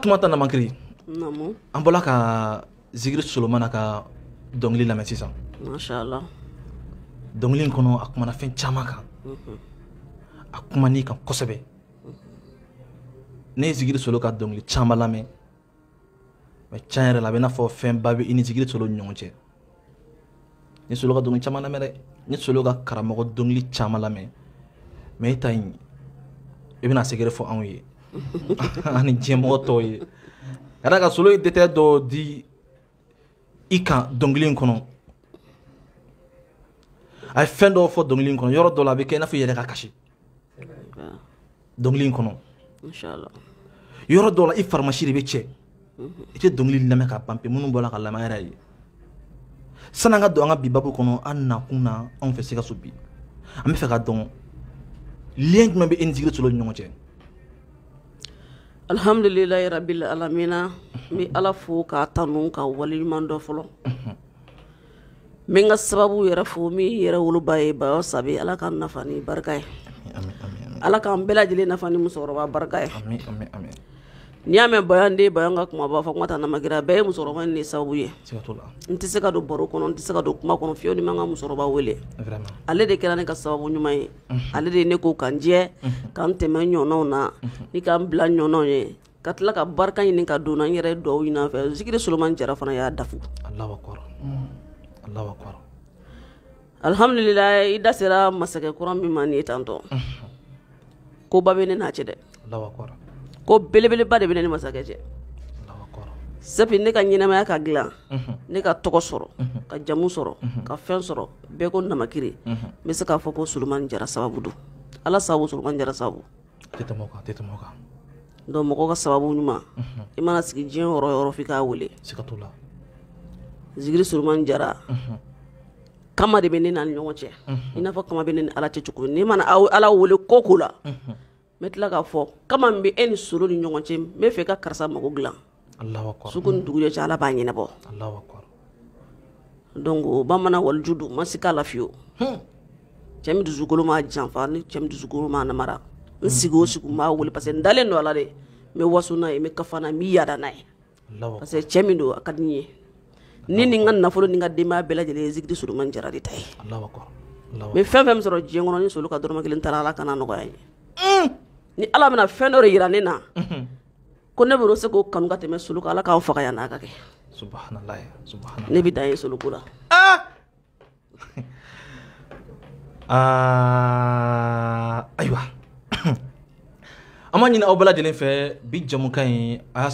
ta namakiri an bɔla ka zigiri solomana ka dɔngili lamɛn mhm. sisan dɔngili kɔnɔ a kumana fɛn caaman kan a kumani kan kosɛbɛ ne ye zigiri solo ka dɔngili caaman lamɛn ma can yɛrɛ la a bɛ n'a fɔ fɛn ba bɛ i ni zigiri solo ni ɲɔgɔn cɛ ni solo ka dɔngili caaman lamɛn dɛ ni solo ka karamɔgɔ dɔngili caaman lamɛn mɛ i ta in i bɛna segere fɔ anw ye ani diɲɛmɔgɔ tɔw ye ka da ka solo ye detɛ dɔ di i kan dɔnkili in kɔnɔ a ye fɛn dɔw fɔ dɔnkili in kɔnɔ yɔrɔ dɔ la a bɛ kɛ i n'a fɔ i yɛrɛ ka kasi dɔnkili in kɔnɔ yɔrɔ dɔ la i faramasi de bɛ cɛ i tɛ dɔnkili lamɛn ka ban pe minnu bɔra ka lamɛn yɛrɛ ye sani an ka don an ka bi babu kɔnɔ an nakun na anw fɛ sikaso bi an bɛ fɛ ka dɔn lien jumɛn bɛ e ni sigiri solo ni ɲɔgɔn cɛ alhamdulilayi rabili alamina n bɛ ala fo k'a tanu ka waleɲuman dɔ fɔlɔ n bɛ n ka sababu yɛrɛ fo min yɛrɛ woloba ye bayo sabi ala ka nafa ni barika ye ala k'an bɛɛ lajɛlen nafa ni musokɔrɔba barika ye N'i y'a mɛn bayan den bayan ka kuma b'a fɔ kuma ta namakira bɛɛ ye musokɔrɔba in de sababu ye n tɛ se ka don baro kɔnɔ n tɛ se ka don kuma kɔnɔ fiyewu ni ma ka musokɔrɔba wele ale de kɛra ne ka sababu ɲuman ye ale de ye ne ko k'an jɛ k'an tɛmɛ ɲɔgɔnw na ni k'an bila ɲɔgɔnw ye ka tila ka barika ɲini ka don n yɛrɛ dugawu ɲini fɛ zikiri Solomani Jara fana y'a dafu alihamudulila mm. i da masakɛ kura min ma nin ye tantɔ ko ba bɛ ne n'a cɛ dɛ ko belebeleba de bɛ ne ni masakɛ cɛ sabu ne ka ɲɛnamaya ka dilan ne ka tɔgɔ sɔrɔ ka jamu sɔrɔ ka fɛn sɔrɔ bɛɛ ko namakiri n bɛ se k'a fɔ ko solomani jara sababu do ala sababu solomani jara sababu donc mɔgɔ ka sababu ɲuman i mana sigi diɲɛ yɔrɔ yɔrɔ f'i k'a wele zikiri solomani jara kama de be ne na ni ɲɔgɔn cɛ i n'a fɔ kama be ne ni ala cɛ cogo n'i mana ala wele ko ko la n bɛ tila k'a fɔ kama n bɛ e ni solo ni ɲɔgɔn cɛ n bɛ fɛ ka karisa mago dilan sugu ni dugujɛ cɛ ala b'a ɲɛnabɔ donc o bamanan waliju don ma se k'a la fiyewu cɛ min dusukolo ma janfa ni cɛ min dusukolo ma namara n sigi o sigi n b'a wele parce que n dalen don a la de n bɛ waso n'a ye n bɛ kafa n'a ye n bɛ yaada n'a ye parce que cɛ min don a ka di n ye ni n ka nafolo ni n ka denbaya bɛɛ lajɛlen ye zikiri solomani jara de ta ye n bɛ fɛn fɛn sɔrɔ diɲɛ kɔnɔ ni solo ka dɔrɔmɛ kelen taara ala kana nɔgɔya n ye. ni ala bena fɛn dɔ de yira ne na ko ne bero ka tɛmɛ n'a ka kɛ ne bi dan ye soloko la ah! Ah, ayiwa an m'a ɲini aw bɛlajɛlen fɛ bi jamuka ye a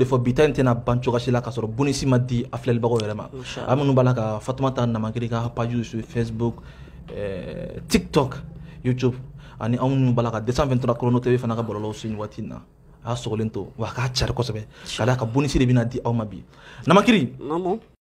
de fɔ bita yi ka di a filɛlibagaw yɛrɛ ma a minnu b'a la facebook eh, tiktok youtube ani anw minnu b'a la ka 223 chrono tv fana ka bɔlɔlɔw se nin waati in na a y'a sɔgɔlen to wa a k'a cari kosɛbɛ ka d'a kan bonisi de bɛna di aw ma bi namakiri